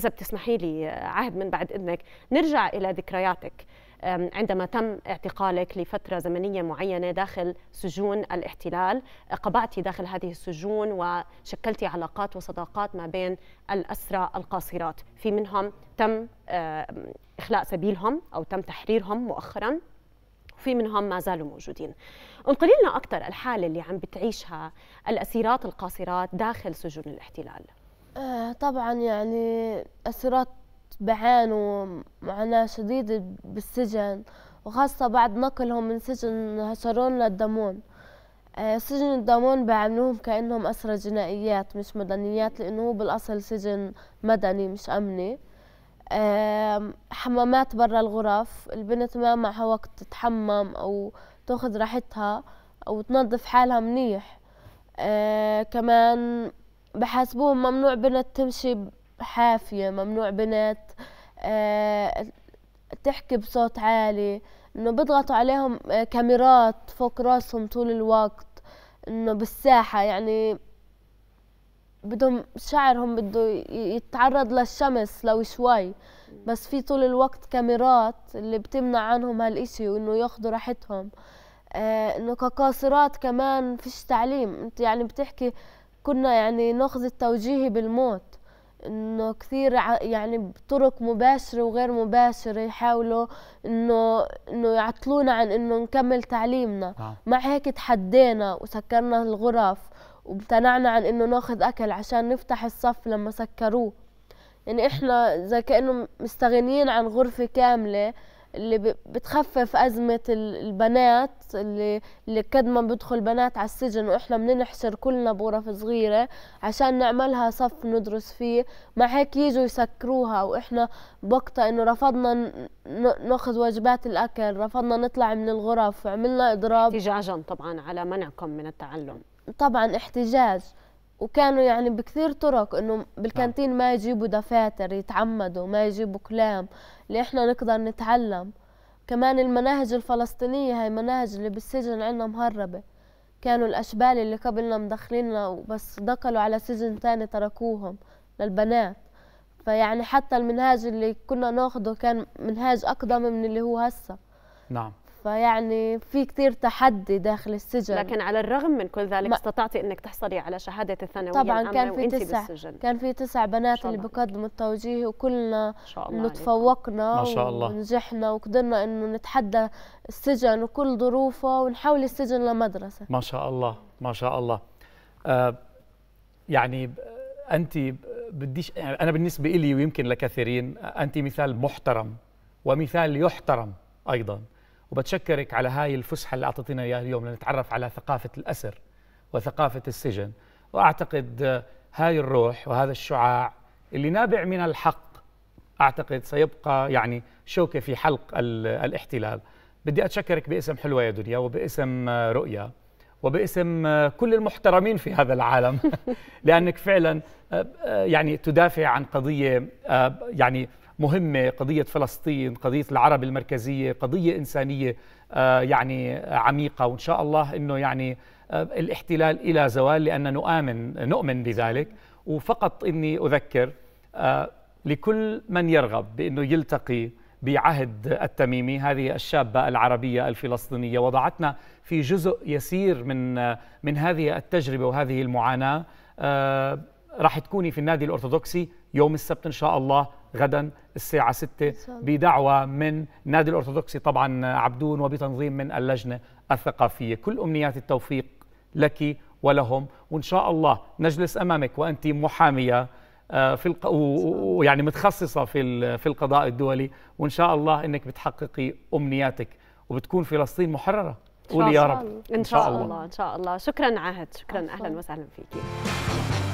إذا بتسمحي لي عهد من بعد إذنك نرجع إلى ذكرياتك عندما تم اعتقالك لفترة زمنية معينة داخل سجون الاحتلال قبعتي داخل هذه السجون وشكلتي علاقات وصداقات ما بين الأسرى القاصرات في منهم تم إخلاء سبيلهم أو تم تحريرهم مؤخراً وفي منهم ما زالوا موجودين انقلي لنا أكثر الحالة اللي عم بتعيشها الأسيرات القاصرات داخل سجون الاحتلال آه، طبعا يعني أسرات بعانوا معاناة شديدة بالسجن وخاصة بعد نقلهم من سجن هشرون للدمون آه، سجن الدمون بعملوهم كأنهم أسرى جنائيات مش مدنيات لأنه هو بالأصل سجن مدني مش أمني حمامات برا الغرف البنت ما معها وقت تتحمم أو تاخذ راحتها أو تنظف حالها منيح آه، كمان بحاسبوهم ممنوع بنت تمشي حافية ممنوع بنت آه، تحكي بصوت عالي انه بيضغطوا عليهم آه، كاميرات فوق راسهم طول الوقت انه بالساحة يعني بدهم شعرهم بده يتعرض للشمس لو شوي بس في طول الوقت كاميرات اللي بتمنع عنهم هالإشي وإنه ياخذوا راحتهم آه إنه كقاصرات كمان فيش تعليم أنت يعني بتحكي كنا يعني ناخذ التوجيهي بالموت انه كثير يعني بطرق مباشره وغير مباشره يحاولوا انه انه يعطلونا عن انه نكمل تعليمنا آه. مع هيك تحدينا وسكرنا الغرف وامتنعنا عن انه ناخذ اكل عشان نفتح الصف لما سكروه يعني احنا زي كانه مستغنيين عن غرفه كامله اللي بتخفف أزمة البنات اللي, اللي قد ما بدخل بنات على السجن وإحنا بننحشر كلنا بغرف صغيرة عشان نعملها صف ندرس فيه مع هيك يجوا يسكروها وإحنا بوقتها إنه رفضنا ناخذ وجبات الأكل رفضنا نطلع من الغرف وعملنا إضراب احتجاجا طبعا على منعكم من التعلم طبعا احتجاج وكانوا يعني بكثير طرق انه بالكانتين نعم. ما يجيبوا دفاتر يتعمدوا ما يجيبوا كلام اللي احنا نقدر نتعلم كمان المناهج الفلسطينية هاي مناهج اللي بالسجن عندنا مهربة كانوا الأشبال اللي قبلنا مدخليننا وبس دخلوا على سجن تاني تركوهم للبنات فيعني حتى المنهاج اللي كنا ناخده كان منهاج أقدم من اللي هو هسه نعم فيعني في كثير تحدي داخل السجن لكن على الرغم من كل ذلك استطعتي انك تحصلي على شهاده الثانويه طبعا كان في تسع كان في تسع بنات اللي بقدموا التوجيه وكلنا نتفوقنا ما شاء الله ونجحنا وقدرنا انه نتحدى السجن وكل ظروفه ونحول السجن لمدرسه ما شاء الله ما شاء الله آه يعني انت بديش يعني انا بالنسبه لي ويمكن لكثيرين انت مثال محترم ومثال يحترم ايضا وبتشكرك على هاي الفسحه اللي اعطيتنا اياها اليوم لنتعرف على ثقافه الاسر وثقافه السجن واعتقد هاي الروح وهذا الشعاع اللي نابع من الحق اعتقد سيبقى يعني شوكه في حلق الاحتلال بدي اتشكرك باسم حلوه يا دنيا وباسم رؤيا وباسم كل المحترمين في هذا العالم لانك فعلا آه، آه، يعني تدافع عن قضيه آه، يعني مهمة قضية فلسطين قضية العرب المركزية قضية إنسانية آه، يعني عميقة وإن شاء الله أنه يعني آه، الاحتلال إلى زوال لأننا نؤمن, نؤمن بذلك وفقط أني أذكر آه، لكل من يرغب بأنه يلتقي بعهد التميمي هذه الشابة العربية الفلسطينية وضعتنا في جزء يسير من من هذه التجربة وهذه المعاناة راح تكوني في النادي الأرثوذكسي يوم السبت إن شاء الله غدا الساعة 6 بدعوة من نادي الأرثوذكسي طبعا عبدون وبتنظيم من اللجنة الثقافية كل أمنيات التوفيق لك ولهم وإن شاء الله نجلس أمامك وأنت محامية آه، في الق... ويعني متخصصة في في القضاء الدولي وإن شاء الله إنك بتحققي أمنياتك وبتكون فلسطين محررة قولي يا رب إن شاء, إن شاء الله. الله إن شاء الله شكرا عهد شكرا أهلا وسهلا فيك